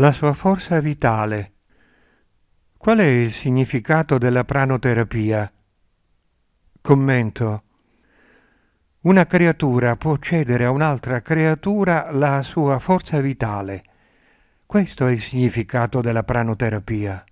la sua forza vitale. Qual è il significato della pranoterapia? Commento. Una creatura può cedere a un'altra creatura la sua forza vitale. Questo è il significato della pranoterapia.